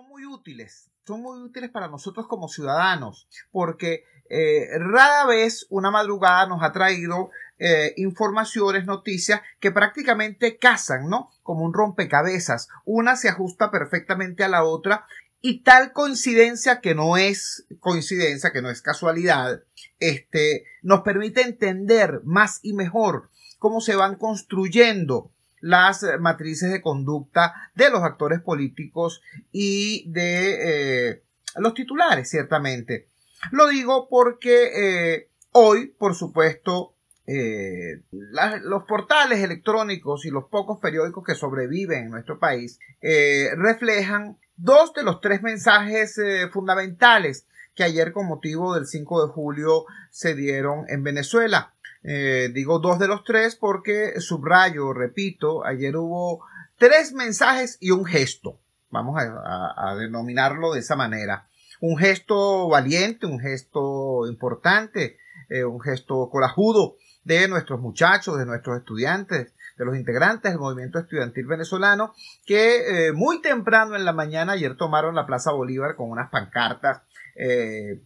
son muy útiles, son muy útiles para nosotros como ciudadanos, porque eh, rara vez una madrugada nos ha traído eh, informaciones, noticias que prácticamente casan, ¿no? Como un rompecabezas. Una se ajusta perfectamente a la otra y tal coincidencia que no es coincidencia, que no es casualidad, este, nos permite entender más y mejor cómo se van construyendo las matrices de conducta de los actores políticos y de eh, los titulares, ciertamente. Lo digo porque eh, hoy, por supuesto, eh, los portales electrónicos y los pocos periódicos que sobreviven en nuestro país reflejan dos de los tres mensajes fundamentales que ayer con motivo del 5 de julio se dieron en Venezuela. Eh, digo dos de los tres porque subrayo, repito, ayer hubo tres mensajes y un gesto. Vamos a, denominarlo de esa manera. Un gesto valiente, un gesto importante, eh, un gesto colajudo de nuestros muchachos, de nuestros estudiantes, de los integrantes del movimiento estudiantil venezolano, que eh, muy temprano en la mañana ayer tomaron la Plaza Bolívar con unas pancartas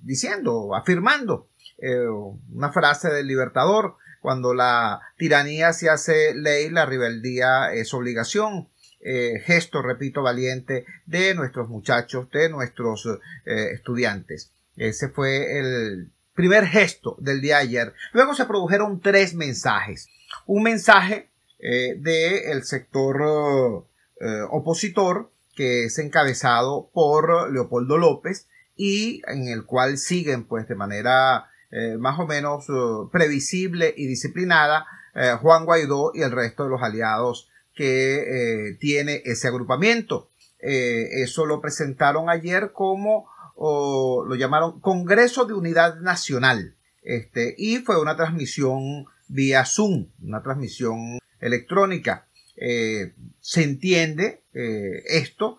diciendo, afirmando eh, una frase del libertador, cuando la tiranía se hace ley, la rebeldía es obligación. Eh, gesto, repito, valiente de nuestros muchachos, de nuestros eh, estudiantes. Ese fue el primer gesto del día ayer. Luego se produjeron tres mensajes. Un mensaje del sector opositor, que es encabezado por Leopoldo López, y en el cual siguen, pues, de manera eh, más o menos eh, previsible y disciplinada eh, Juan Guaidó y el resto de los aliados que tiene ese agrupamiento. eso lo presentaron ayer como lo llamaron Congreso de Unidad Nacional. Este, y fue una transmisión vía Zoom, una transmisión electrónica. se entiende esto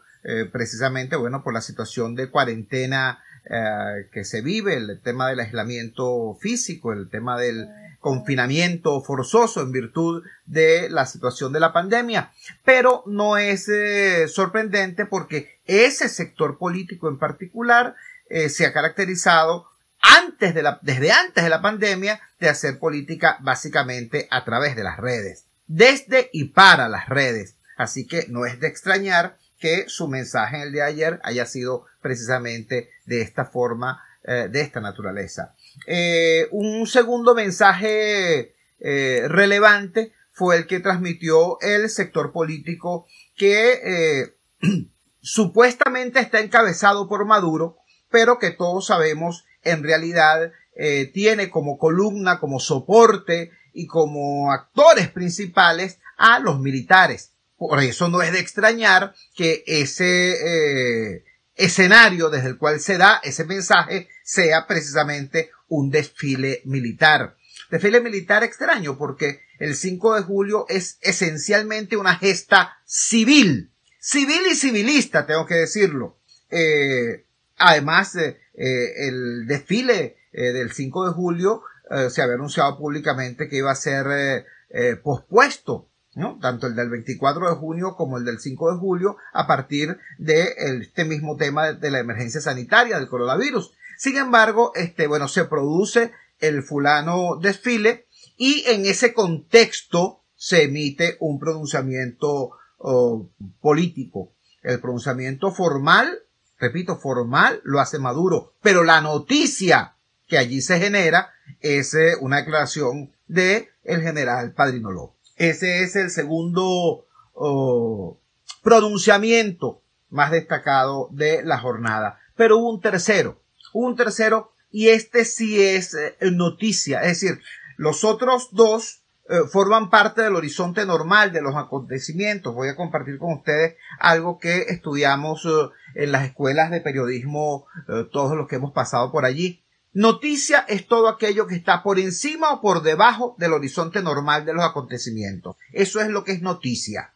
precisamente, bueno, por la situación de cuarentena eh, que se vive, el tema del aislamiento físico, el tema del ah. confinamiento forzoso en virtud de la situación de la pandemia. Pero no es eh, sorprendente porque ese sector político en particular eh, se ha caracterizado antes de la, desde antes de la pandemia de hacer política básicamente a través de las redes, desde y para las redes. Así que no es de extrañar que su mensaje el de ayer haya sido precisamente de esta forma, eh, de esta naturaleza. Eh, un segundo mensaje eh, relevante fue el que transmitió el sector político que supuestamente está encabezado por Maduro, pero que todos sabemos en realidad tiene como columna, como soporte y como actores principales a los militares por eso no es de extrañar que ese eh, escenario desde el cual se da ese mensaje sea precisamente un desfile militar. Desfile militar extraño porque el 5 de julio es esencialmente una gesta civil, civil y civilista, tengo que decirlo. Eh, además, eh, el desfile del 5 de julio se había anunciado públicamente que iba a ser pospuesto ¿no? tanto el del 24 de junio como el del 5 de julio, a partir de este mismo tema de la emergencia sanitaria del coronavirus. Sin embargo, este, bueno, se produce el fulano desfile y en ese contexto se emite un pronunciamiento oh, político. El pronunciamiento formal, repito, formal lo hace Maduro, pero la noticia que allí se genera es eh, una declaración de el general Padrino López. Ese es el segundo oh, pronunciamiento más destacado de la jornada. Pero hubo un tercero, un tercero y este sí es eh, noticia. Es decir, los otros dos eh, forman parte del horizonte normal de los acontecimientos. Voy a compartir con ustedes algo que estudiamos eh, en las escuelas de periodismo, todos los que hemos pasado por allí. Noticia es todo aquello que está por encima o por debajo del horizonte normal de los acontecimientos. Eso es lo que es noticia.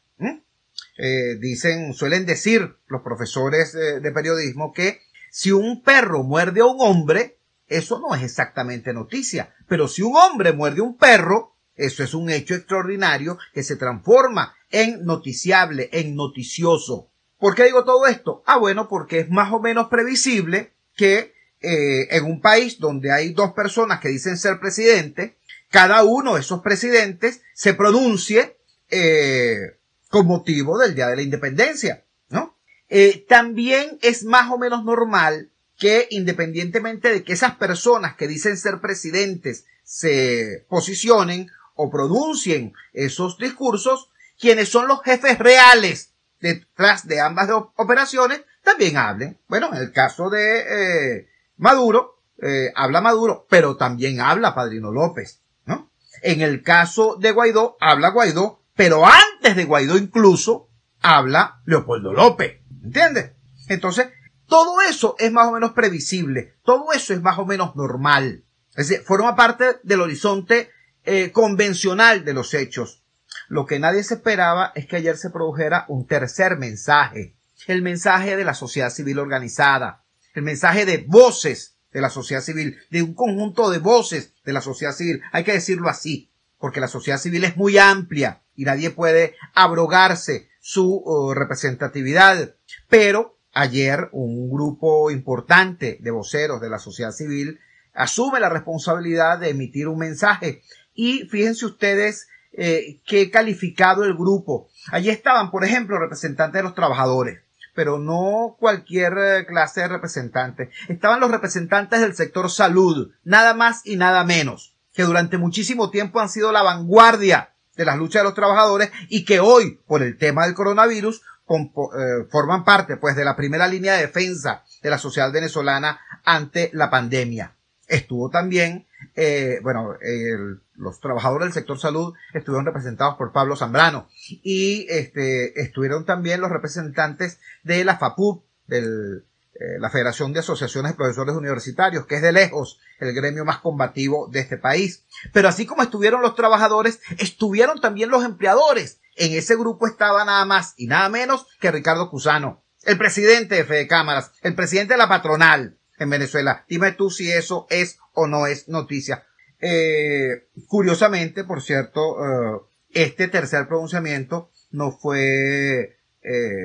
Eh, dicen, suelen decir los profesores de periodismo que si un perro muerde a un hombre, eso no es exactamente noticia. Pero si un hombre muerde a un perro, eso es un hecho extraordinario que se transforma en noticiable, en noticioso. ¿Por qué digo todo esto? Ah, bueno, porque es más o menos previsible que eh, en un país donde hay dos personas que dicen ser presidente, cada uno de esos presidentes se pronuncie eh, con motivo del Día de la Independencia, ¿no? Eh, también es más o menos normal que independientemente de que esas personas que dicen ser presidentes se posicionen o pronuncien esos discursos, quienes son los jefes reales detrás de ambas operaciones también hablen. Bueno, en el caso de Maduro, eh, habla Maduro, pero también habla Padrino López, ¿no? En el caso de Guaidó, habla Guaidó, pero antes de Guaidó incluso, habla Leopoldo López, ¿entiendes? Entonces, todo eso es más o menos previsible, todo eso es más o menos normal, es decir, forma parte del horizonte eh, convencional de los hechos. Lo que nadie se esperaba es que ayer se produjera un tercer mensaje, el mensaje de la sociedad civil organizada, el mensaje de voces de la sociedad civil, de un conjunto de voces de la sociedad civil. Hay que decirlo así, porque la sociedad civil es muy amplia y nadie puede abrogarse su oh, representatividad. Pero ayer un grupo importante de voceros de la sociedad civil asume la responsabilidad de emitir un mensaje. Y fíjense ustedes que eh, qué calificado el grupo. Allí estaban, por ejemplo, representantes de los trabajadores, pero no cualquier eh, clase de representantes. Estaban los representantes del sector salud, nada más y nada menos, que durante muchísimo tiempo han sido la vanguardia de las luchas de los trabajadores y que hoy, por el tema del coronavirus, eh, forman parte pues de la primera línea de defensa de la sociedad venezolana ante la pandemia. Estuvo también, eh, bueno, el los trabajadores del sector salud estuvieron representados por Pablo Zambrano y este, estuvieron también los representantes de la FAPU, del, eh, la Federación de Asociaciones de Profesores Universitarios, que es de lejos el gremio más combativo de este país. Pero así como estuvieron los trabajadores, estuvieron también los empleadores. En ese grupo estaba nada más y nada menos que Ricardo Cusano, el presidente de Fede Cámaras, el presidente de la patronal en Venezuela. Dime tú si eso es o no es noticia. Eh, curiosamente, por cierto, eh, este tercer pronunciamiento no fue eh,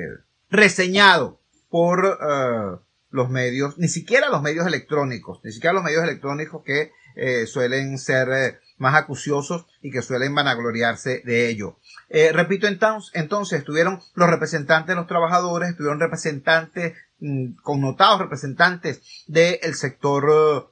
reseñado por los medios, ni siquiera los medios electrónicos, ni siquiera los medios electrónicos que suelen ser más acuciosos y que suelen vanagloriarse de ello. repito, entonces, entonces, estuvieron los representantes de los trabajadores, estuvieron representantes, mm, connotados representantes del sector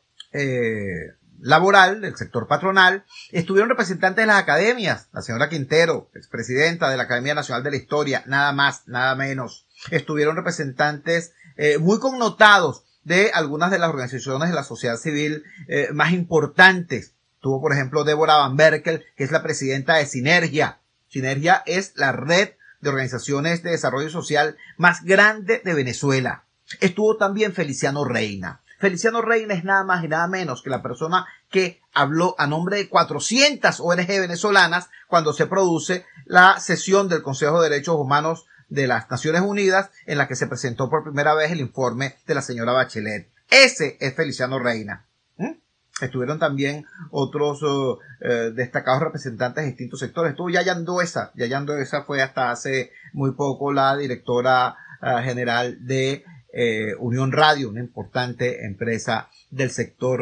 laboral, del sector patronal, estuvieron representantes de las academias, la señora Quintero, expresidenta de la Academia Nacional de la Historia, nada más, nada menos, estuvieron representantes eh, muy connotados de algunas de las organizaciones de la sociedad civil eh, más importantes. Tuvo, por ejemplo, Débora Van Berkel, que es la presidenta de Sinergia. Sinergia es la red de organizaciones de desarrollo social más grande de Venezuela. Estuvo también Feliciano Reina. Feliciano Reina es nada más y nada menos que la persona que habló a nombre de 400 ONG venezolanas cuando se produce la sesión del Consejo de Derechos Humanos de las Naciones Unidas en la que se presentó por primera vez el informe de la señora Bachelet. Ese es Feliciano Reina. Estuvieron también otros eh, eh, destacados representantes de distintos sectores. Estuvo Yayandoesa. esa fue hasta hace muy poco la directora eh, general de eh, Unión Radio, una importante empresa del sector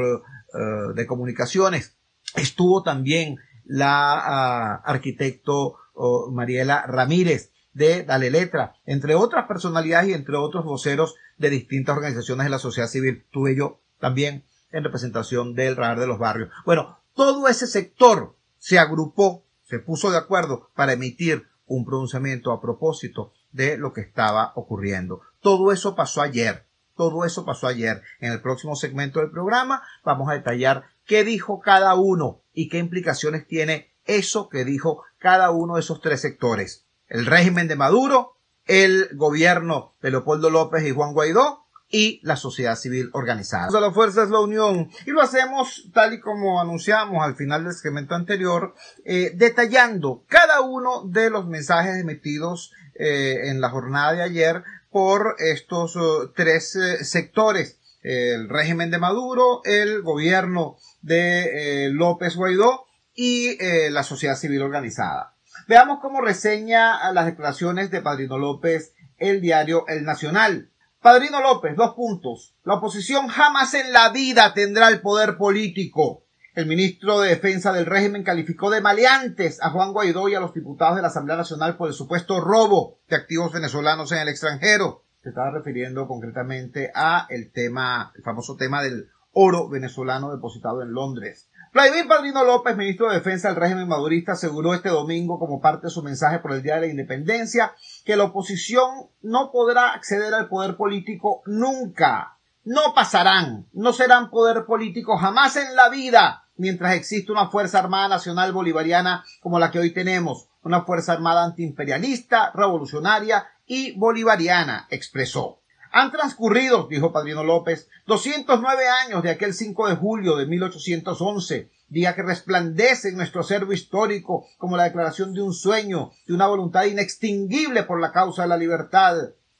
eh, de comunicaciones. Estuvo también la ah, arquitecto oh, Mariela Ramírez de Dale Letra, entre otras personalidades y entre otros voceros de distintas organizaciones de la sociedad civil. Tuve yo también en representación del radar de los barrios. Bueno, todo ese sector se agrupó, se puso de acuerdo para emitir un pronunciamiento a propósito de lo que estaba ocurriendo. Todo eso pasó ayer. Todo eso pasó ayer. En el próximo segmento del programa vamos a detallar qué dijo cada uno y qué implicaciones tiene eso que dijo cada uno de esos tres sectores. El régimen de Maduro, el gobierno de Leopoldo López y Juan Guaidó y la sociedad civil organizada. la fuerza la unión y lo hacemos tal y como anunciamos al final del segmento anterior, eh, detallando cada uno de los mensajes emitidos eh, en la jornada de ayer por estos eh, tres sectores, el régimen de Maduro, el gobierno de López Guaidó y la sociedad civil organizada. Veamos cómo reseña las declaraciones de Padrino López el diario El Nacional Padrino López, dos puntos. La oposición jamás en la vida tendrá el poder político. El ministro de Defensa del régimen calificó de maleantes a Juan Guaidó y a los diputados de la Asamblea Nacional por el supuesto robo de activos venezolanos en el extranjero. Se estaba refiriendo concretamente a el tema, el famoso tema del oro venezolano depositado en Londres. Vladimir Padrino López, ministro de Defensa del régimen madurista, aseguró este domingo como parte de su mensaje por el Día de la Independencia que la oposición no podrá acceder al poder político nunca. No pasarán, no serán poder político jamás en la vida mientras existe una Fuerza Armada Nacional Bolivariana como la que hoy tenemos, una Fuerza Armada antiimperialista, revolucionaria y bolivariana, expresó. Han transcurrido, dijo Padrino López, 209 años de aquel 5 de julio de 1811, día que resplandece en nuestro acervo histórico como la declaración de un sueño, de una voluntad inextinguible por la causa de la libertad.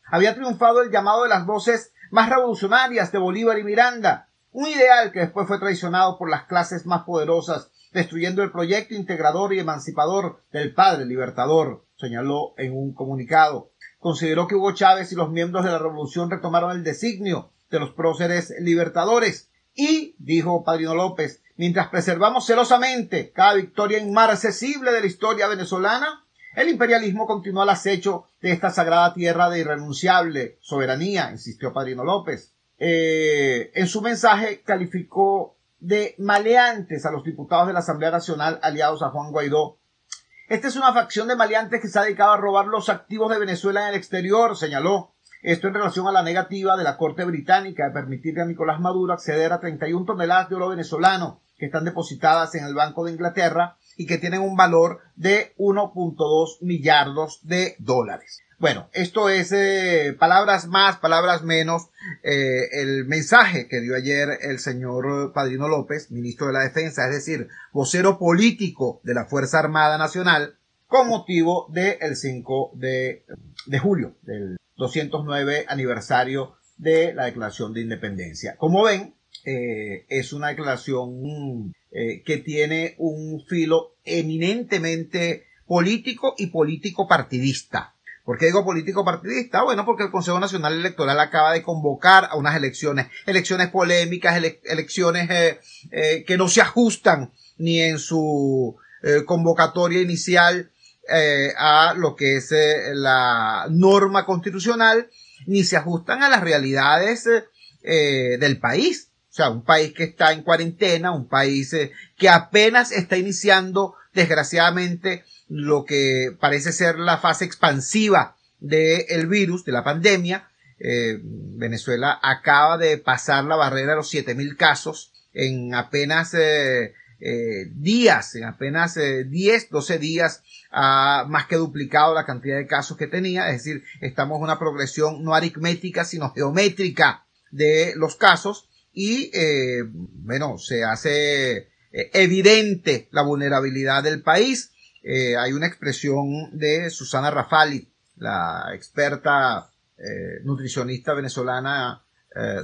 Había triunfado el llamado de las voces más revolucionarias de Bolívar y Miranda, un ideal que después fue traicionado por las clases más poderosas, destruyendo el proyecto integrador y emancipador del padre libertador, señaló en un comunicado. Consideró que Hugo Chávez y los miembros de la revolución retomaron el designio de los próceres libertadores y, dijo Padrino López, Mientras preservamos celosamente cada victoria inmarcesible de la historia venezolana, el imperialismo continuó al acecho de esta sagrada tierra de irrenunciable soberanía, insistió Padrino López. Eh, en su mensaje calificó de maleantes a los diputados de la Asamblea Nacional aliados a Juan Guaidó. Esta es una facción de maleantes que se ha dedicado a robar los activos de Venezuela en el exterior, señaló. Esto en relación a la negativa de la Corte Británica de permitirle a Nicolás Maduro acceder a 31 toneladas de oro venezolano que están depositadas en el Banco de Inglaterra y que tienen un valor de 1.2 millardos de dólares. Bueno, esto es eh, palabras más, palabras menos, eh, el mensaje que dio ayer el señor Padrino López, ministro de la Defensa, es decir, vocero político de la Fuerza Armada Nacional, con motivo del 5 de, de julio, del 209 aniversario de la Declaración de Independencia. Como ven, eh, es una declaración eh, que tiene un filo eminentemente político y político partidista. ¿Por qué digo político partidista? Bueno, porque el Consejo Nacional Electoral acaba de convocar a unas elecciones, elecciones polémicas, elecciones eh, eh, que no se ajustan ni en su convocatoria inicial a lo que es la norma constitucional, ni se ajustan a las realidades del país. O sea, un país que está en cuarentena, un país eh, que apenas está iniciando, desgraciadamente, lo que parece ser la fase expansiva del virus, de la pandemia. Eh, Venezuela acaba de pasar la barrera de los 7.000 casos en apenas eh, días, en apenas 10, 12 días, ha más que duplicado la cantidad de casos que tenía. Es decir, estamos en una progresión no aritmética, sino geométrica de los casos y, eh, bueno, se hace eh, evidente la vulnerabilidad del país. Eh, hay una expresión de Susana Rafali, la experta nutricionista venezolana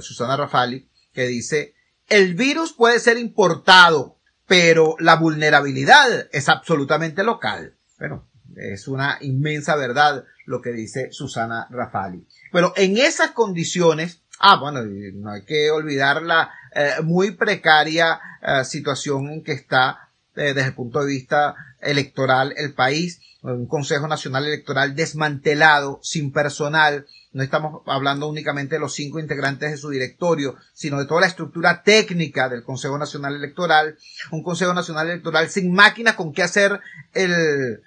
Susana Rafali, que dice, el virus puede ser importado, pero la vulnerabilidad es absolutamente local. Bueno, es una inmensa verdad lo que dice Susana Rafali. Pero en esas condiciones, Ah, bueno, no hay que olvidar la eh, muy precaria eh, situación en que está eh, desde el punto de vista electoral el país, un Consejo Nacional Electoral desmantelado, sin personal. No estamos hablando únicamente de los cinco integrantes de su directorio, sino de toda la estructura técnica del Consejo Nacional Electoral. Un Consejo Nacional Electoral sin máquinas con qué hacer el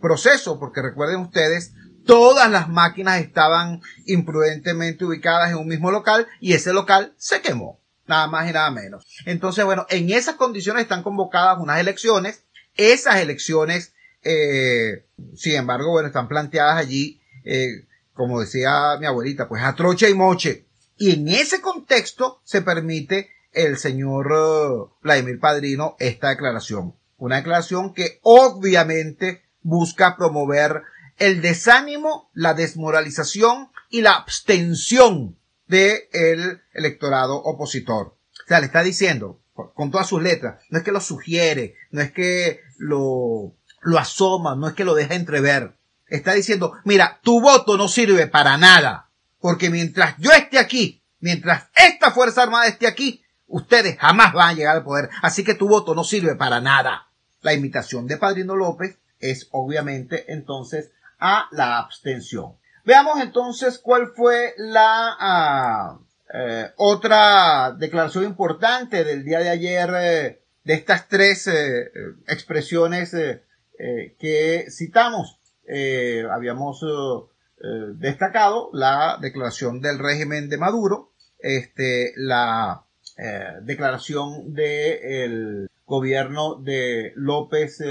proceso, porque recuerden ustedes, todas las máquinas estaban imprudentemente ubicadas en un mismo local y ese local se quemó, nada más y nada menos. Entonces, bueno, en esas condiciones están convocadas unas elecciones. Esas elecciones, eh, sin embargo, bueno, están planteadas allí, eh, como decía mi abuelita, pues a trocha y moche. Y en ese contexto se permite el señor eh, Vladimir Padrino esta declaración. Una declaración que obviamente busca promover el desánimo, la desmoralización y la abstención del electorado opositor. O sea, le está diciendo, con todas sus letras, no es que lo sugiere, no es que lo, lo asoma, no es que lo deja entrever. Está diciendo, mira, tu voto no sirve para nada, porque mientras yo esté aquí, mientras esta Fuerza Armada esté aquí, ustedes jamás van a llegar al poder, así que tu voto no sirve para nada. La imitación de Padrino López es obviamente entonces a la abstención. Veamos entonces cuál fue la ah, eh, otra declaración importante del día de ayer eh, de estas tres eh, expresiones que citamos. habíamos destacado la declaración del régimen de Maduro, este, la declaración del gobierno de López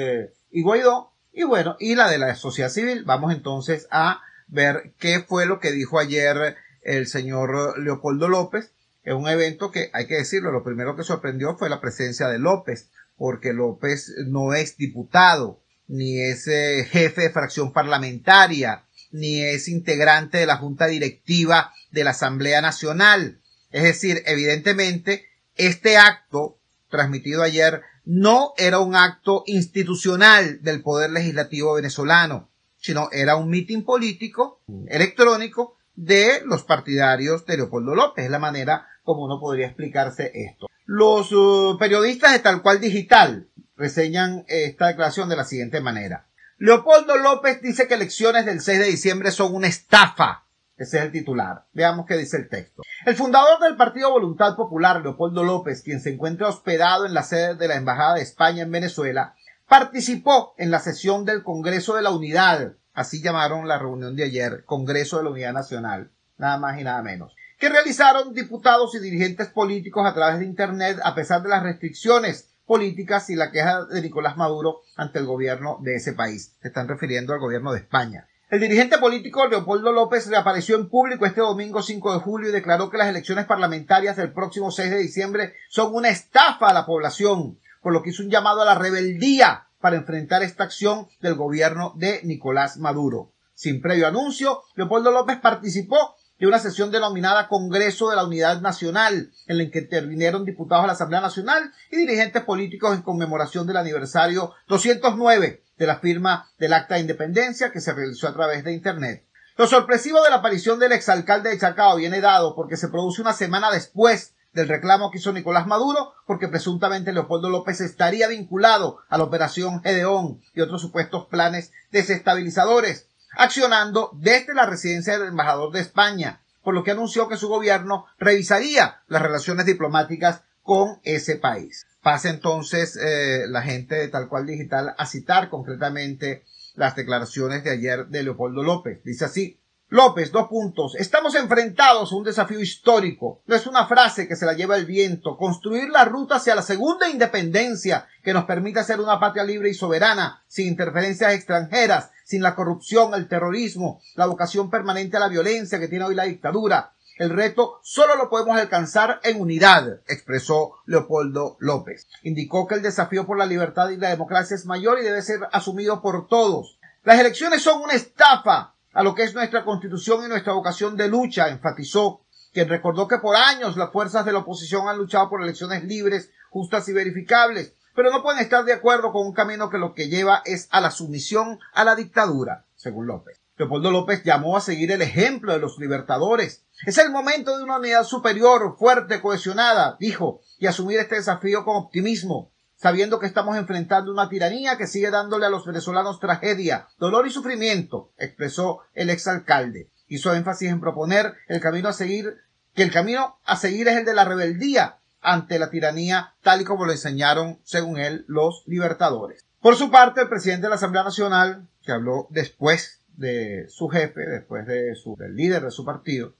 y Guaidó y bueno, y la de la sociedad civil. Vamos entonces a ver qué fue lo que dijo ayer el señor Leopoldo López en un evento que, hay que decirlo, lo primero que sorprendió fue la presencia de López, porque López no es diputado, ni es eh, jefe de fracción parlamentaria, ni es integrante de la Junta Directiva de la Asamblea Nacional. Es decir, evidentemente, este acto transmitido ayer no era un acto institucional del poder legislativo venezolano, sino era un mitin político mm. electrónico de los partidarios de Leopoldo López. Es la manera como uno podría explicarse esto. Los uh, periodistas de tal cual digital reseñan esta declaración de la siguiente manera. Leopoldo López dice que elecciones del 6 de diciembre son una estafa ese es el titular. Veamos qué dice el texto. El fundador del Partido Voluntad Popular, Leopoldo López, quien se encuentra hospedado en la sede de la Embajada de España en Venezuela, participó en la sesión del Congreso de la Unidad, así llamaron la reunión de ayer, Congreso de la Unidad Nacional, nada más y nada menos, que realizaron diputados y dirigentes políticos a través de Internet a pesar de las restricciones políticas y la queja de Nicolás Maduro ante el gobierno de ese país. Se están refiriendo al gobierno de España. El dirigente político Leopoldo López reapareció en público este domingo 5 de julio y declaró que las elecciones parlamentarias del próximo 6 de diciembre son una estafa a la población, por lo que hizo un llamado a la rebeldía para enfrentar esta acción del gobierno de Nicolás Maduro. Sin previo anuncio, Leopoldo López participó de una sesión denominada Congreso de la Unidad Nacional, en la que intervinieron diputados de la Asamblea Nacional y dirigentes políticos en conmemoración del aniversario 209 de la firma del Acta de Independencia que se realizó a través de Internet. Lo sorpresivo de la aparición del exalcalde de Chacao viene dado porque se produce una semana después del reclamo que hizo Nicolás Maduro, porque presuntamente Leopoldo López estaría vinculado a la operación Gedeón y otros supuestos planes desestabilizadores accionando desde la residencia del embajador de España, por lo que anunció que su gobierno revisaría las relaciones diplomáticas con ese país. Pasa entonces eh, la gente de Tal cual Digital a citar concretamente las declaraciones de ayer de Leopoldo López. Dice así, López, dos puntos. Estamos enfrentados a un desafío histórico. No es una frase que se la lleva el viento. Construir la ruta hacia la segunda independencia que nos permita ser una patria libre y soberana, sin interferencias extranjeras, sin la corrupción, el terrorismo, la vocación permanente a la violencia que tiene hoy la dictadura. El reto solo lo podemos alcanzar en unidad, expresó Leopoldo López. Indicó que el desafío por la libertad y la democracia es mayor y debe ser asumido por todos. Las elecciones son una estafa a lo que es nuestra constitución y nuestra vocación de lucha, enfatizó, quien recordó que por años las fuerzas de la oposición han luchado por elecciones libres, justas y verificables, pero no pueden estar de acuerdo con un camino que lo que lleva es a la sumisión a la dictadura, según López. Leopoldo López llamó a seguir el ejemplo de los libertadores. Es el momento de una unidad superior, fuerte, cohesionada, dijo, y asumir este desafío con optimismo, sabiendo que estamos enfrentando una tiranía que sigue dándole a los venezolanos tragedia, dolor y sufrimiento, expresó el exalcalde. Hizo énfasis en proponer el camino a seguir, que el camino a seguir es el de la rebeldía, ante la tiranía tal y como lo enseñaron, según él, los libertadores. Por su parte, el presidente de la Asamblea Nacional, que habló después de su jefe, después de su, del líder de su partido,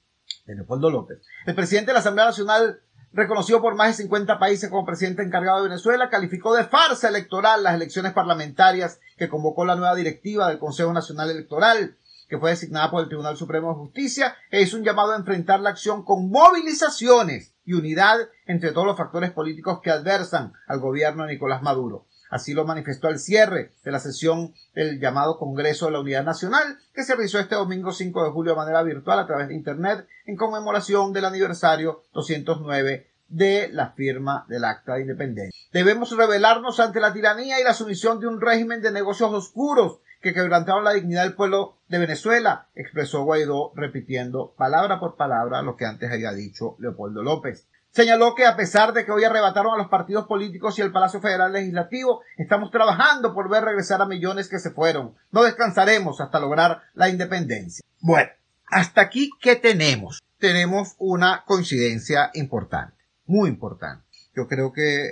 de Leopoldo López, el presidente de la Asamblea Nacional, reconocido por más de 50 países como presidente encargado de Venezuela, calificó de farsa electoral las elecciones parlamentarias que convocó la nueva directiva del Consejo Nacional Electoral que fue designada por el Tribunal Supremo de Justicia, e hizo un llamado a enfrentar la acción con movilizaciones y unidad entre todos los factores políticos que adversan al gobierno de Nicolás Maduro. Así lo manifestó al cierre de la sesión del llamado Congreso de la Unidad Nacional, que se realizó este domingo 5 de julio de manera virtual a través de Internet en conmemoración del aniversario 209 de la firma del Acta de Independencia. Debemos rebelarnos ante la tiranía y la sumisión de un régimen de negocios oscuros que quebrantaron la dignidad del pueblo de Venezuela, expresó Guaidó repitiendo palabra por palabra lo que antes había dicho Leopoldo López. Señaló que a pesar de que hoy arrebataron a los partidos políticos y el Palacio Federal Legislativo, estamos trabajando por ver regresar a millones que se fueron. No descansaremos hasta lograr la independencia. Bueno, hasta aquí, ¿qué tenemos? Tenemos una coincidencia importante, muy importante. Yo creo que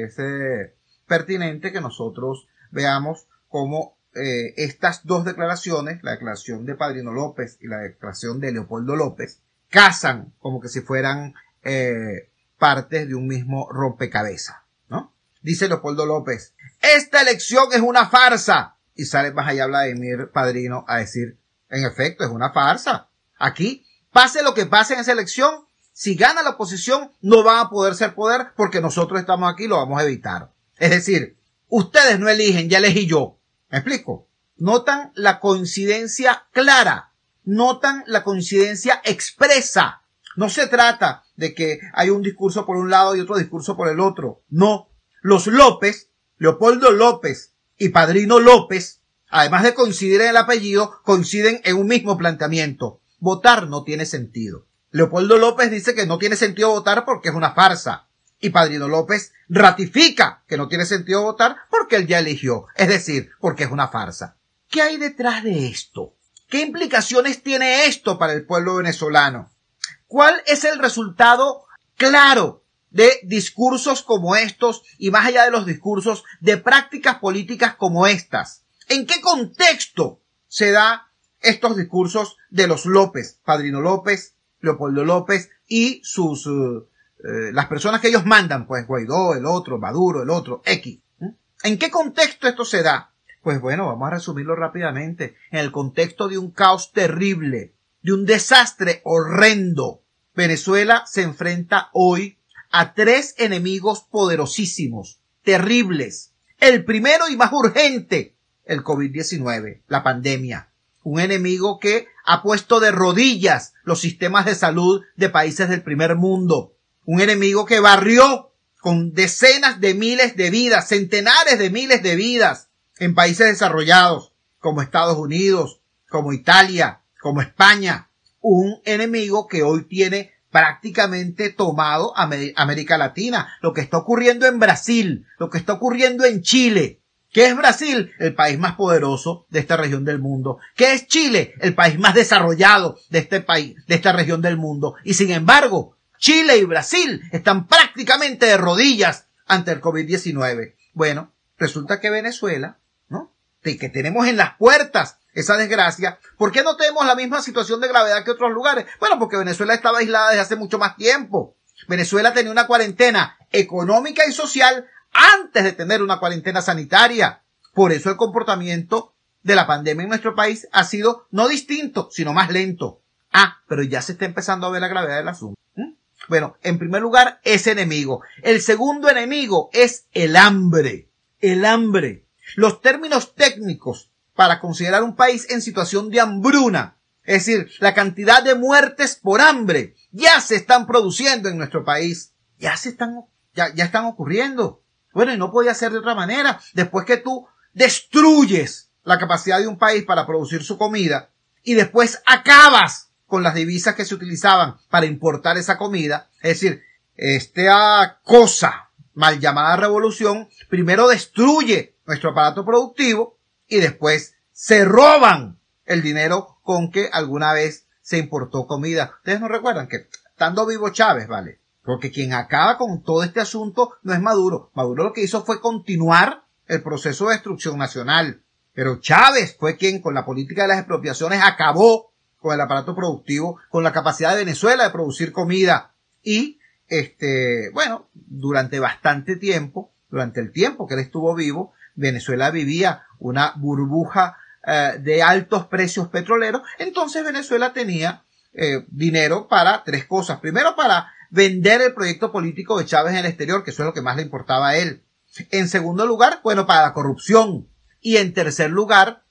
es, eh, pertinente que nosotros veamos cómo eh, estas dos declaraciones, la declaración de Padrino López y la declaración de Leopoldo López, casan como que si fueran eh, partes de un mismo rompecabezas, ¿no? Dice Leopoldo López, esta elección es una farsa. Y sale más allá Vladimir Padrino a decir, en efecto, es una farsa. Aquí, pase lo que pase en esa elección, si gana la oposición, no va a poder ser poder porque nosotros estamos aquí y lo vamos a evitar. Es decir, ustedes no eligen, ya elegí yo. ¿Me explico? Notan la coincidencia clara, notan la coincidencia expresa. No se trata de que hay un discurso por un lado y otro discurso por el otro. No. Los López, Leopoldo López y Padrino López, además de coincidir en el apellido, coinciden en un mismo planteamiento. Votar no tiene sentido. Leopoldo López dice que no tiene sentido votar porque es una farsa. Y Padrino López ratifica que no tiene sentido votar porque él ya eligió, es decir, porque es una farsa. ¿Qué hay detrás de esto? ¿Qué implicaciones tiene esto para el pueblo venezolano? ¿Cuál es el resultado claro de discursos como estos y más allá de los discursos de prácticas políticas como estas? ¿En qué contexto se da estos discursos de los López, Padrino López, Leopoldo López y sus eh, eh, las personas que ellos mandan, pues Guaidó, el otro, Maduro, el otro, X. ¿En qué contexto esto se da? Pues bueno, vamos a resumirlo rápidamente. En el contexto de un caos terrible, de un desastre horrendo, Venezuela se enfrenta hoy a tres enemigos poderosísimos, terribles. El primero y más urgente, el COVID-19, la pandemia. Un enemigo que ha puesto de rodillas los sistemas de salud de países del primer mundo. Un enemigo que barrió con decenas de miles de vidas, centenares de miles de vidas en países desarrollados como Estados Unidos, como Italia, como España. Un enemigo que hoy tiene prácticamente tomado a América Latina. Lo que está ocurriendo en Brasil, lo que está ocurriendo en Chile. ¿Qué es Brasil? El país más poderoso de esta región del mundo. ¿Qué es Chile? El país más desarrollado de este país, de esta región del mundo. Y sin embargo, Chile y Brasil están prácticamente de rodillas ante el COVID-19. Bueno, resulta que Venezuela, ¿no? De que tenemos en las puertas esa desgracia, ¿por qué no tenemos la misma situación de gravedad que otros lugares? Bueno, porque Venezuela estaba aislada desde hace mucho más tiempo. Venezuela tenía una cuarentena económica y social antes de tener una cuarentena sanitaria. Por eso el comportamiento de la pandemia en nuestro país ha sido no distinto, sino más lento. Ah, pero ya se está empezando a ver la gravedad del asunto. Bueno, en primer lugar, ese enemigo. El segundo enemigo es el hambre. El hambre. Los términos técnicos para considerar un país en situación de hambruna, es decir, la cantidad de muertes por hambre, ya se están produciendo en nuestro país. Ya se están, ya, ya están ocurriendo. Bueno, y no podía ser de otra manera. Después que tú destruyes la capacidad de un país para producir su comida y después acabas con las divisas que se utilizaban para importar esa comida. Es decir, esta cosa mal llamada revolución primero destruye nuestro aparato productivo y después se roban el dinero con que alguna vez se importó comida. Ustedes no recuerdan que estando vivo Chávez, ¿vale? Porque quien acaba con todo este asunto no es Maduro. Maduro lo que hizo fue continuar el proceso de destrucción nacional. Pero Chávez fue quien con la política de las expropiaciones acabó con el aparato productivo, con la capacidad de Venezuela de producir comida. Y, este, bueno, durante bastante tiempo, durante el tiempo que él estuvo vivo, Venezuela vivía una burbuja eh, de altos precios petroleros. Entonces Venezuela tenía eh, dinero para tres cosas. Primero, para vender el proyecto político de Chávez en el exterior, que eso es lo que más le importaba a él. En segundo lugar, bueno, para la corrupción. Y en tercer lugar,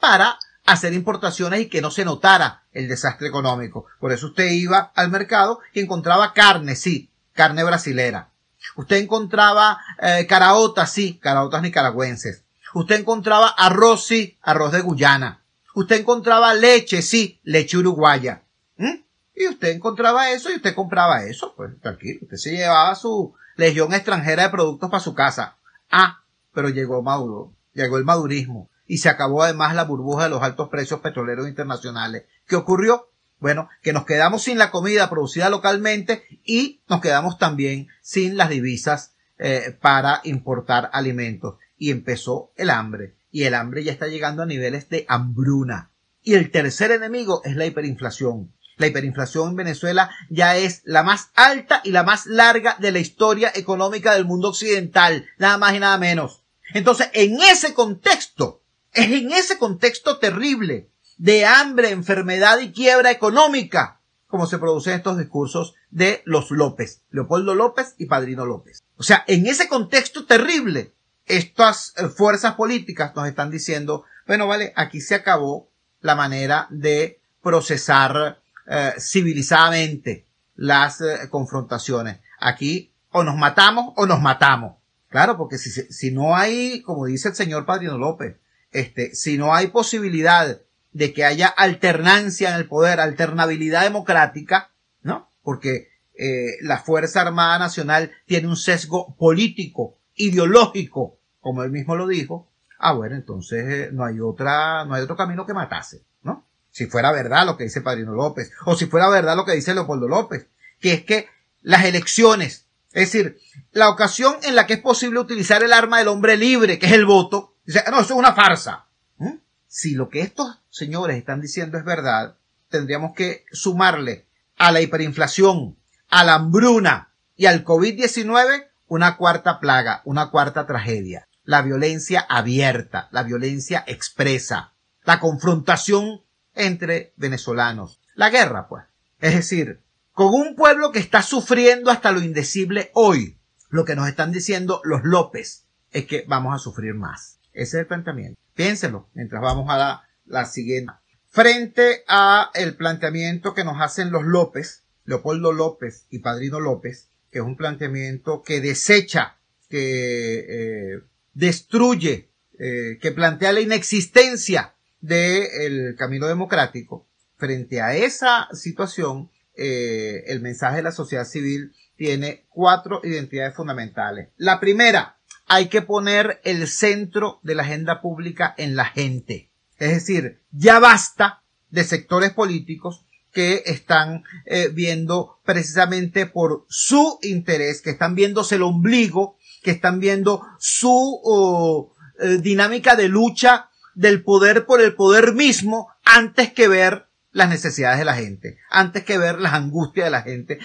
para hacer importaciones y que no se notara el desastre económico. Por eso usted iba al mercado y encontraba carne, sí, carne brasilera. Usted encontraba eh, caraotas, sí, caraotas nicaragüenses. Usted encontraba arroz, sí, arroz de Guyana. Usted encontraba leche, sí, leche uruguaya. ¿Mm? Y usted encontraba eso y usted compraba eso. Pues tranquilo, usted se llevaba su legión extranjera de productos para su casa. Ah, pero llegó Maduro, llegó el madurismo y se acabó además la burbuja de los altos precios petroleros internacionales. ¿Qué ocurrió? Bueno, que nos quedamos sin la comida producida localmente y nos quedamos también sin las divisas eh, para importar alimentos. Y empezó el hambre. Y el hambre ya está llegando a niveles de hambruna. Y el tercer enemigo es la hiperinflación. La hiperinflación en Venezuela ya es la más alta y la más larga de la historia económica del mundo occidental, nada más y nada menos. Entonces, en ese contexto, es en ese contexto terrible de hambre, enfermedad y quiebra económica como se producen estos discursos de los López, Leopoldo López y Padrino López. O sea, en ese contexto terrible, estas eh, fuerzas políticas nos están diciendo, bueno, vale, aquí se acabó la manera de procesar eh, civilizadamente las eh, confrontaciones. Aquí o nos matamos o nos matamos. Claro, porque si, si no hay, como dice el señor Padrino López, este, si no hay posibilidad de que haya alternancia en el poder, alternabilidad democrática, ¿no? Porque eh, la Fuerza Armada Nacional tiene un sesgo político, ideológico, como él mismo lo dijo. Ah, bueno, entonces eh, no hay otra, no hay otro camino que matase, ¿no? Si fuera verdad lo que dice Padrino López, o si fuera verdad lo que dice Leopoldo López, que es que las elecciones, es decir, la ocasión en la que es posible utilizar el arma del hombre libre, que es el voto, Dice, no, eso es una farsa. ¿Eh? Si lo que estos señores están diciendo es verdad, tendríamos que sumarle a la hiperinflación, a la hambruna y al COVID-19 una cuarta plaga, una cuarta tragedia. La violencia abierta, la violencia expresa, la confrontación entre venezolanos, la guerra, pues. Es decir, con un pueblo que está sufriendo hasta lo indecible hoy, lo que nos están diciendo los López es que vamos a sufrir más. Ese es el planteamiento. Piénselo mientras vamos a la, siguiente. Frente a el planteamiento que nos hacen los López, Leopoldo López y Padrino López, que es un planteamiento que desecha, que eh, destruye, eh, que plantea la inexistencia del camino democrático. Frente a esa situación, eh, el mensaje de la sociedad civil tiene cuatro identidades fundamentales. La primera, hay que poner el centro de la agenda pública en la gente. Es decir, ya basta de sectores políticos que están eh, viendo precisamente por su interés, que están viéndose el ombligo, que están viendo su eh, dinámica de lucha del poder por el poder mismo antes que ver las necesidades de la gente, antes que ver las angustias de la gente,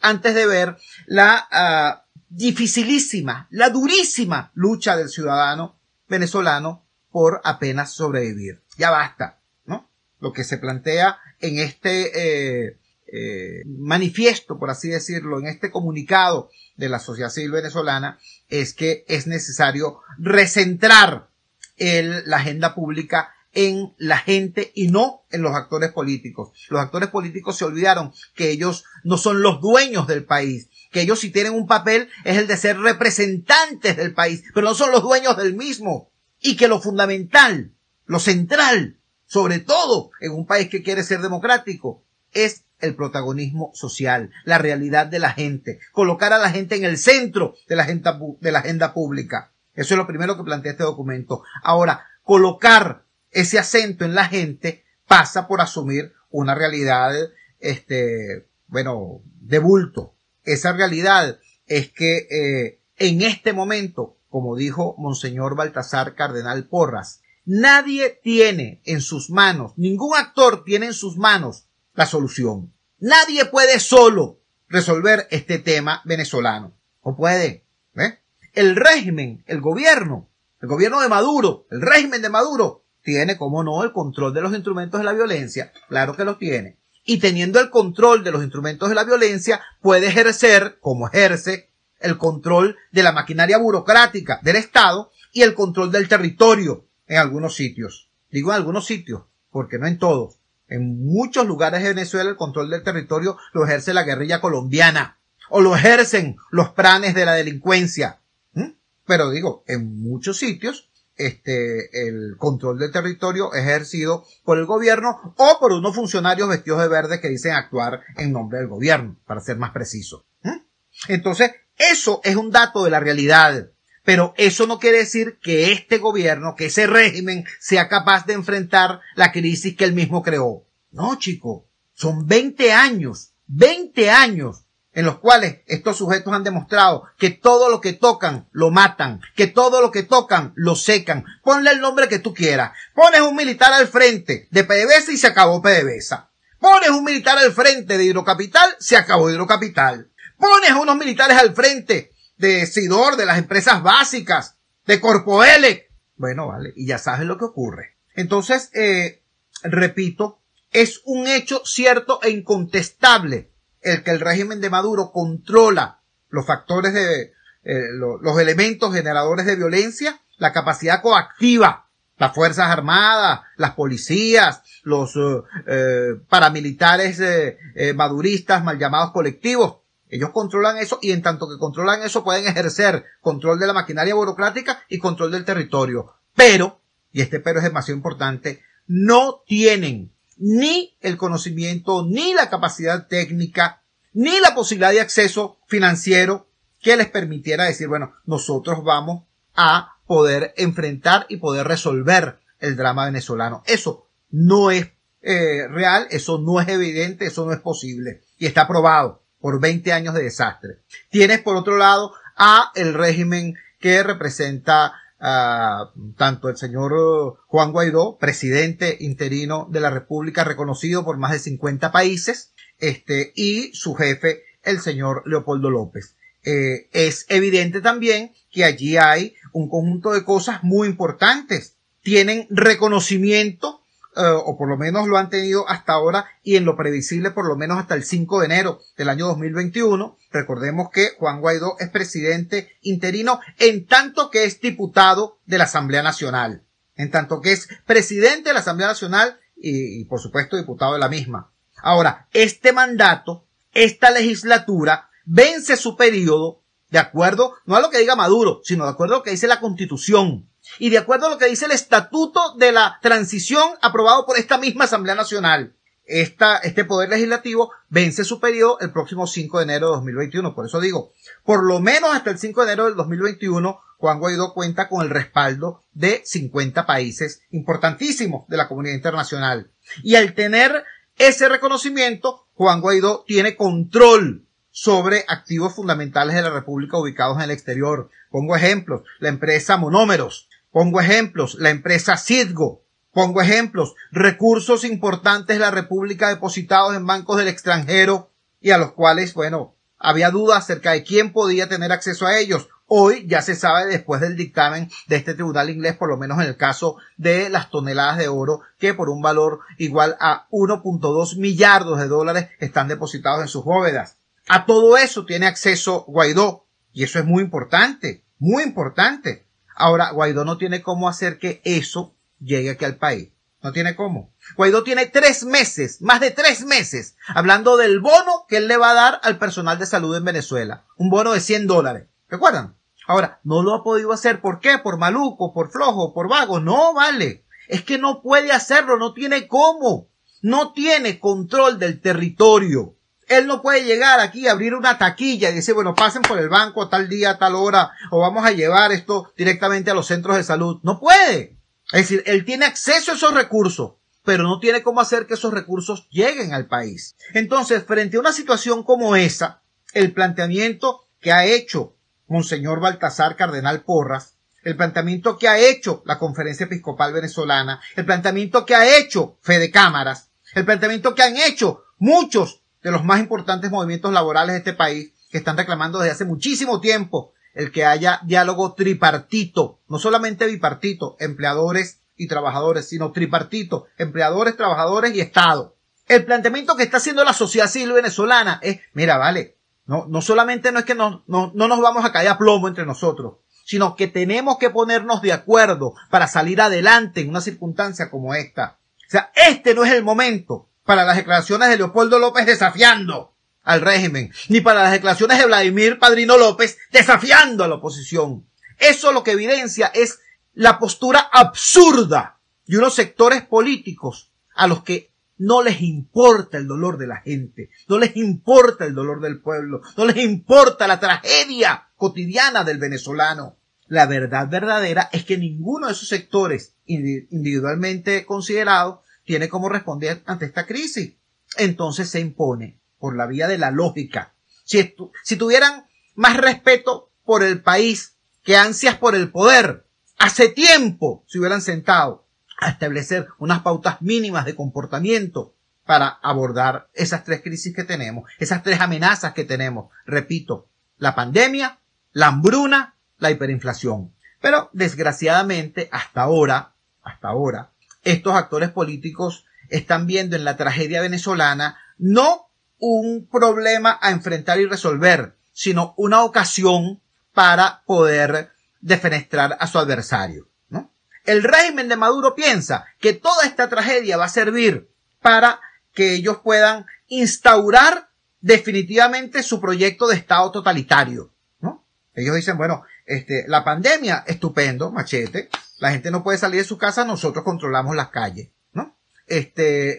antes de ver la... Ah, dificilísima, la durísima lucha del ciudadano venezolano por apenas sobrevivir. Ya basta, ¿no? Lo que se plantea en este eh, eh, manifiesto, por así decirlo, en este comunicado de la sociedad civil venezolana, es que es necesario recentrar la agenda pública en la gente y no en los actores políticos. Los actores políticos se olvidaron que ellos no son los dueños del país, que ellos sí tienen un papel, es el de ser representantes del país, pero no son los dueños del mismo. Y que lo fundamental, lo central, sobre todo en un país que quiere ser democrático, es el protagonismo social, la realidad de la gente, colocar a la gente en el centro de la agenda, de la agenda pública. Eso es lo primero que plantea este documento. Ahora, colocar ese acento en la gente pasa por asumir una realidad, este, bueno, de bulto, esa realidad es que eh, en este momento, como dijo Monseñor Baltasar Cardenal Porras, nadie tiene en sus manos, ningún actor tiene en sus manos la solución. Nadie puede solo resolver este tema venezolano. o puede. ¿eh? El régimen, el gobierno, el gobierno de Maduro, el régimen de Maduro, tiene, como no, el control de los instrumentos de la violencia. Claro que lo tiene y teniendo el control de los instrumentos de la violencia, puede ejercer, como ejerce, el control de la maquinaria burocrática del Estado y el control del territorio en algunos sitios. Digo en algunos sitios, porque no en todos. En muchos lugares de Venezuela el control del territorio lo ejerce la guerrilla colombiana o lo ejercen los planes de la delincuencia. ¿Mm? Pero digo, en muchos sitios este, el control del territorio ejercido por el gobierno o por unos funcionarios vestidos de verde que dicen actuar en nombre del gobierno, para ser más preciso. ¿Mm? Entonces, eso es un dato de la realidad. Pero eso no quiere decir que este gobierno, que ese régimen, sea capaz de enfrentar la crisis que él mismo creó. No, chico. Son 20 años, 20 años en los cuales estos sujetos han demostrado que todo lo que tocan lo matan, que todo lo que tocan lo secan. Ponle el nombre que tú quieras. Pones un militar al frente de PDVSA y se acabó PDVSA. Pones un militar al frente de Hidrocapital, se acabó Hidrocapital. Pones unos militares al frente de Sidor, de las empresas básicas, de Corpoelec. Bueno, vale, y ya sabes lo que ocurre. Entonces, eh, repito, es un hecho cierto e incontestable el que el régimen de Maduro controla los factores de eh, los elementos generadores de violencia, la capacidad coactiva, las Fuerzas Armadas, las policías, los eh, eh, paramilitares maduristas, mal llamados colectivos. Ellos controlan eso y en tanto que controlan eso pueden ejercer control de la maquinaria burocrática y control del territorio. Pero, y este pero es demasiado importante, no tienen ni el conocimiento, ni la capacidad técnica, ni la posibilidad de acceso financiero que les permitiera decir, bueno, nosotros vamos a poder enfrentar y poder resolver el drama venezolano. Eso no es eh, real, eso no es evidente, eso no es posible y está probado por 20 años de desastre. Tienes por otro lado a el régimen que representa a, tanto el señor eh, Juan Guaidó, presidente interino de la República, reconocido por más de 50 países, este, y su jefe, el señor Leopoldo López. Eh, es evidente también que allí hay un conjunto de cosas muy importantes. Tienen reconocimiento eh, o por lo menos lo han tenido hasta ahora y en lo previsible por lo menos hasta el 5 de enero del año 2021. Recordemos que Juan Guaidó es presidente interino en tanto que es diputado de la Asamblea Nacional, en tanto que es presidente de la Asamblea Nacional y, y por supuesto diputado de la misma. Ahora, este mandato, esta legislatura, vence su periodo de acuerdo no a lo que diga Maduro, sino de acuerdo a lo que dice la Constitución y de acuerdo a lo que dice el Estatuto de la Transición aprobado por esta misma Asamblea Nacional. este poder legislativo vence su periodo el próximo 5 de enero de 2021. Por eso digo, por lo menos hasta el 5 de enero del 2021, Juan Guaidó cuenta con el respaldo de 50 países importantísimos de la comunidad internacional. Y al tener ese reconocimiento, Juan Guaidó tiene control sobre activos fundamentales de la República ubicados en el exterior. Pongo ejemplos, la empresa Monómeros, Pongo ejemplos, la empresa Cidgo, Pongo ejemplos, recursos importantes de la República depositados en bancos del extranjero y a los cuales, bueno, había dudas acerca de quién podía tener acceso a ellos. Hoy ya se sabe después del dictamen de este tribunal inglés, por lo menos en el caso de las toneladas de oro, que por un valor igual a 1.2 millardos de dólares están depositados en sus bóvedas. A todo eso tiene acceso Guaidó. Y eso es muy importante, muy importante. Ahora, Guaidó no tiene cómo hacer que eso llegue aquí al país. No tiene cómo. Guaidó tiene tres meses, más de tres meses, hablando del bono que él le va a dar al personal de salud en Venezuela. Un bono de 100 dólares. ¿Recuerdan? Ahora, no lo ha podido hacer. ¿Por qué? Por maluco, por flojo, por vago. No, vale. Es que no puede hacerlo, no tiene cómo. No tiene control del territorio. Él no puede llegar aquí a abrir una taquilla y decir, bueno, pasen por el banco a tal día, a tal hora, o vamos a llevar esto directamente a los centros de salud. No puede. Es decir, él tiene acceso a esos recursos, pero no tiene cómo hacer que esos recursos lleguen al país. Entonces, frente a una situación como esa, el planteamiento que ha hecho Monseñor Baltasar Cardenal Porras, el planteamiento que ha hecho la Conferencia Episcopal Venezolana, el planteamiento que ha hecho Fede Cámaras, el planteamiento que han hecho muchos de los más importantes movimientos laborales de este país que están reclamando desde hace muchísimo tiempo el que haya diálogo tripartito, no solamente bipartito, empleadores y trabajadores, sino tripartito, empleadores, trabajadores y Estado. El planteamiento que está haciendo la sociedad civil venezolana es, mira, vale, no, no solamente no es que no, no nos vamos a caer a plomo entre nosotros, sino que tenemos que ponernos de acuerdo para salir adelante en una circunstancia como esta. O sea, este no es el momento para las declaraciones de Leopoldo López desafiando al régimen, ni para las declaraciones de Vladimir Padrino López desafiando a la oposición. Eso lo que evidencia es la postura absurda de unos sectores políticos a los que no les importa el dolor de la gente, no les importa el dolor del pueblo, no les importa la tragedia cotidiana del venezolano. La verdad verdadera es que ninguno de esos sectores individualmente considerados tiene cómo responder ante esta crisis. Entonces se impone por la vía de la lógica. Si, si tuvieran más respeto por el país que ansias por el poder, hace tiempo se hubieran sentado a establecer unas pautas mínimas de comportamiento para abordar esas tres crisis que tenemos, esas tres amenazas que tenemos. Repito, la pandemia, la hambruna, la hiperinflación. Pero desgraciadamente, hasta ahora, hasta ahora, estos actores políticos están viendo en la tragedia venezolana no un problema a enfrentar y resolver, sino una ocasión para poder defenestrar a su adversario. El régimen de Maduro piensa que toda esta tragedia va a servir para que ellos puedan instaurar definitivamente su proyecto de Estado totalitario. Ellos dicen, bueno, este, la pandemia, estupendo, machete, la gente no puede salir de su casa, nosotros controlamos las calles, ¿no? Este,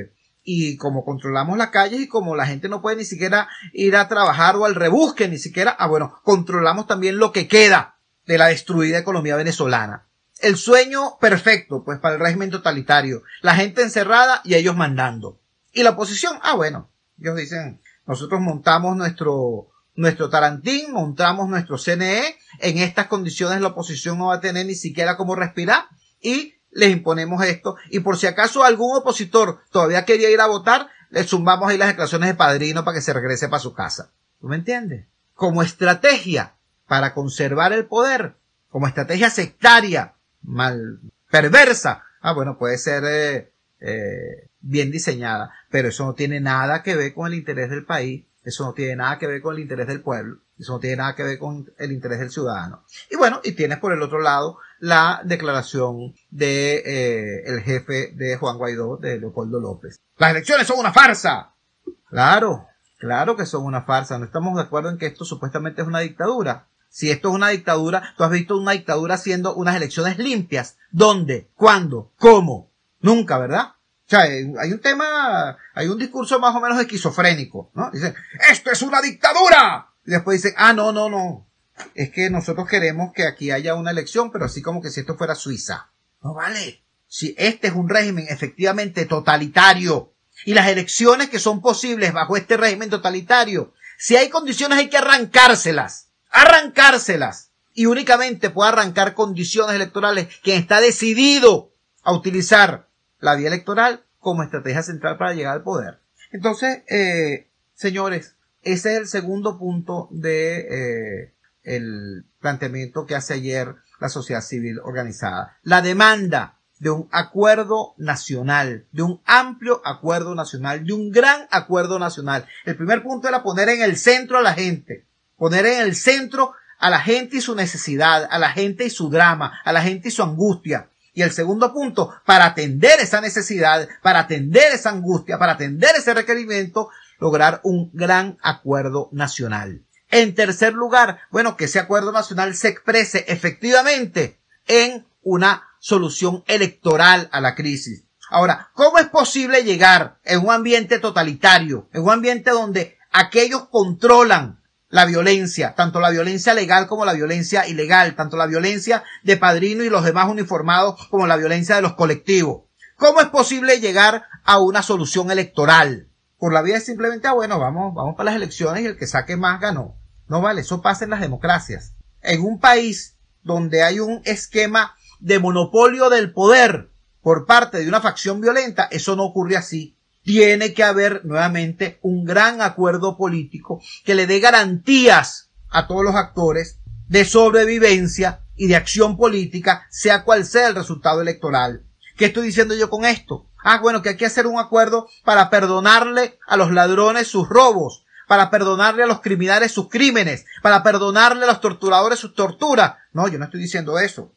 eh, y como controlamos las calles y como la gente no puede ni siquiera ir a trabajar o al rebusque, ni siquiera, ah, bueno, controlamos también lo que queda de la destruida economía venezolana. El sueño perfecto, pues, para el régimen totalitario. La gente encerrada y ellos mandando. Y la oposición, ah, bueno, ellos dicen, nosotros montamos nuestro, nuestro Tarantín, montamos nuestro CNE. En estas condiciones la oposición no va a tener ni siquiera como respirar y les imponemos esto. Y por si acaso algún opositor todavía quería ir a votar, le sumamos ahí las declaraciones de padrino para que se regrese para su casa. ¿Tú me entiendes? Como estrategia para conservar el poder, como estrategia sectaria, mal, perversa. Ah, bueno, puede ser eh, eh, bien diseñada, pero eso no tiene nada que ver con el interés del país eso no tiene nada que ver con el interés del pueblo, eso no tiene nada que ver con el interés del ciudadano. Y bueno, y tienes por el otro lado la declaración de eh, el jefe de Juan Guaidó, de Leopoldo López. Las elecciones son una farsa. Claro, claro que son una farsa. No estamos de acuerdo en que esto supuestamente es una dictadura. Si esto es una dictadura, tú has visto una dictadura haciendo unas elecciones limpias. ¿Dónde? ¿Cuándo? ¿Cómo? Nunca, ¿verdad? sea, eh, hay un tema, hay un discurso más o menos esquizofrénico, ¿no? Dicen, esto es una dictadura. Y después dicen, ah, no, no, no. Es que nosotros queremos que aquí haya una elección, pero así como que si esto fuera Suiza. No vale. Si este es un régimen efectivamente totalitario y las elecciones que son posibles bajo este régimen totalitario, si hay condiciones hay que arrancárselas. Arrancárselas. Y únicamente puede arrancar condiciones electorales quien está decidido a utilizar la vía electoral como estrategia central para llegar al poder. Entonces, eh, señores, ese es el segundo punto de eh, el planteamiento que hace ayer la sociedad civil organizada. La demanda de un acuerdo nacional, de un amplio acuerdo nacional, de un gran acuerdo nacional. El primer punto era poner en el centro a la gente, poner en el centro a la gente y su necesidad, a la gente y su drama, a la gente y su angustia, y el segundo punto, para atender esa necesidad, para atender esa angustia, para atender ese requerimiento, lograr un gran acuerdo nacional. En tercer lugar, bueno, que ese acuerdo nacional se exprese efectivamente en una solución electoral a la crisis. Ahora, ¿cómo es posible llegar en un ambiente totalitario, en un ambiente donde aquellos controlan la violencia, tanto la violencia legal como la violencia ilegal, tanto la violencia de padrino y los demás uniformados como la violencia de los colectivos. ¿Cómo es posible llegar a una solución electoral? Por la vía simplemente, ah, bueno, vamos, vamos para las elecciones y el que saque más ganó. No vale, eso pasa en las democracias. En un país donde hay un esquema de monopolio del poder por parte de una facción violenta, eso no ocurre así. Tiene que haber nuevamente un gran acuerdo político que le dé garantías a todos los actores de sobrevivencia y de acción política, sea cual sea el resultado electoral. ¿Qué estoy diciendo yo con esto? Ah, bueno, que hay que hacer un acuerdo para perdonarle a los ladrones sus robos, para perdonarle a los criminales sus crímenes, para perdonarle a los torturadores sus torturas. No, yo no estoy diciendo eso.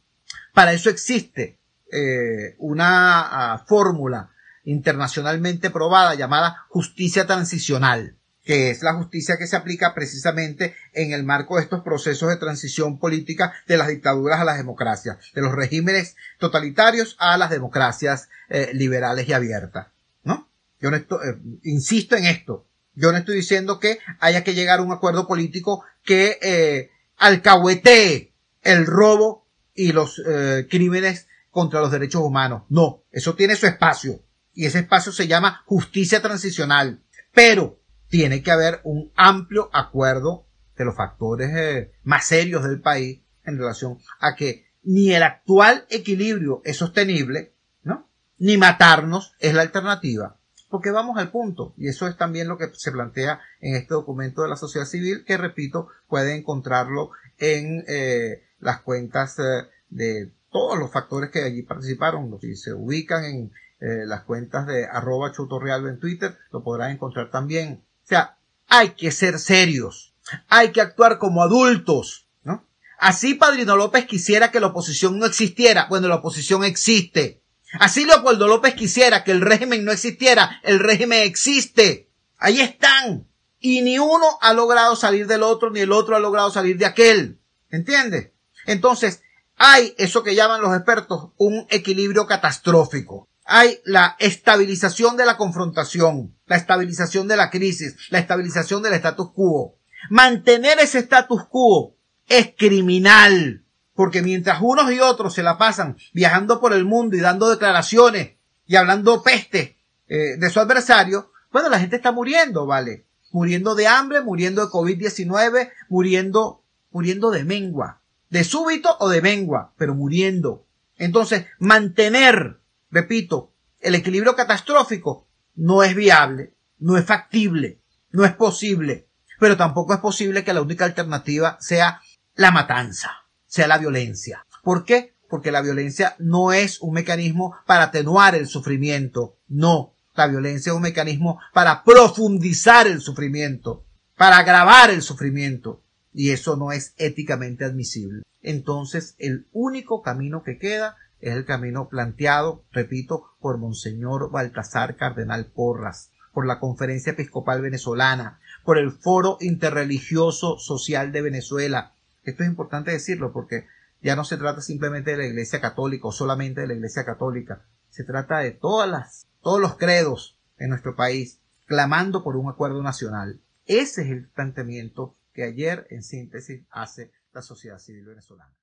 Para eso existe eh, una ah, fórmula internacionalmente probada llamada justicia transicional, que es la justicia que se aplica precisamente en el marco de estos procesos de transición política de las dictaduras a las democracias, de los regímenes totalitarios a las democracias eh, liberales y abiertas. ¿No? Yo no estoy, eh, insisto en esto. Yo no estoy diciendo que haya que llegar a un acuerdo político que eh, alcahuetee el robo y los eh, crímenes contra los derechos humanos. No, eso tiene su espacio y ese espacio se llama justicia transicional. Pero tiene que haber un amplio acuerdo de los factores eh, más serios del país en relación a que ni el actual equilibrio es sostenible, ¿no? Ni matarnos es la alternativa. Porque vamos al punto, y eso es también lo que se plantea en este documento de la sociedad civil, que repito, puede encontrarlo en eh, las cuentas eh, de todos los factores que allí participaron. y se ubican en, eh, las cuentas de arroba chutorrealba en Twitter, lo podrás encontrar también. O sea, hay que ser serios, hay que actuar como adultos, ¿no? Así Padrino López quisiera que la oposición no existiera, bueno, la oposición existe. Así Leopoldo López quisiera que el régimen no existiera, el régimen existe. Ahí están. Y ni uno ha logrado salir del otro, ni el otro ha logrado salir de aquel. ¿Entiendes? Entonces, hay eso que llaman los expertos un equilibrio catastrófico hay la estabilización de la confrontación, la estabilización de la crisis, la estabilización del status quo. Mantener ese status quo es criminal, porque mientras unos y otros se la pasan viajando por el mundo y dando declaraciones y hablando peste eh, de su adversario, bueno, la gente está muriendo, ¿vale? Muriendo de hambre, muriendo de COVID-19, muriendo, muriendo de mengua, de súbito o de mengua, pero muriendo. Entonces, mantener repito, el equilibrio catastrófico no es viable, no es factible, no es posible, pero tampoco es posible que la única alternativa sea la matanza, sea la violencia. ¿Por qué? Porque la violencia no es un mecanismo para atenuar el sufrimiento, no. La violencia es un mecanismo para profundizar el sufrimiento, para agravar el sufrimiento, y eso no es éticamente admisible. Entonces, el único camino que queda es el camino planteado, repito, por Monseñor Baltasar Cardenal Porras, por la Conferencia Episcopal Venezolana, por el Foro Interreligioso Social de Venezuela. Esto es importante decirlo porque ya no se trata simplemente de la Iglesia Católica o solamente de la Iglesia Católica. Se trata de todas las, todos los credos en nuestro país clamando por un acuerdo nacional. Ese es el planteamiento que ayer, en síntesis, hace la sociedad civil venezolana.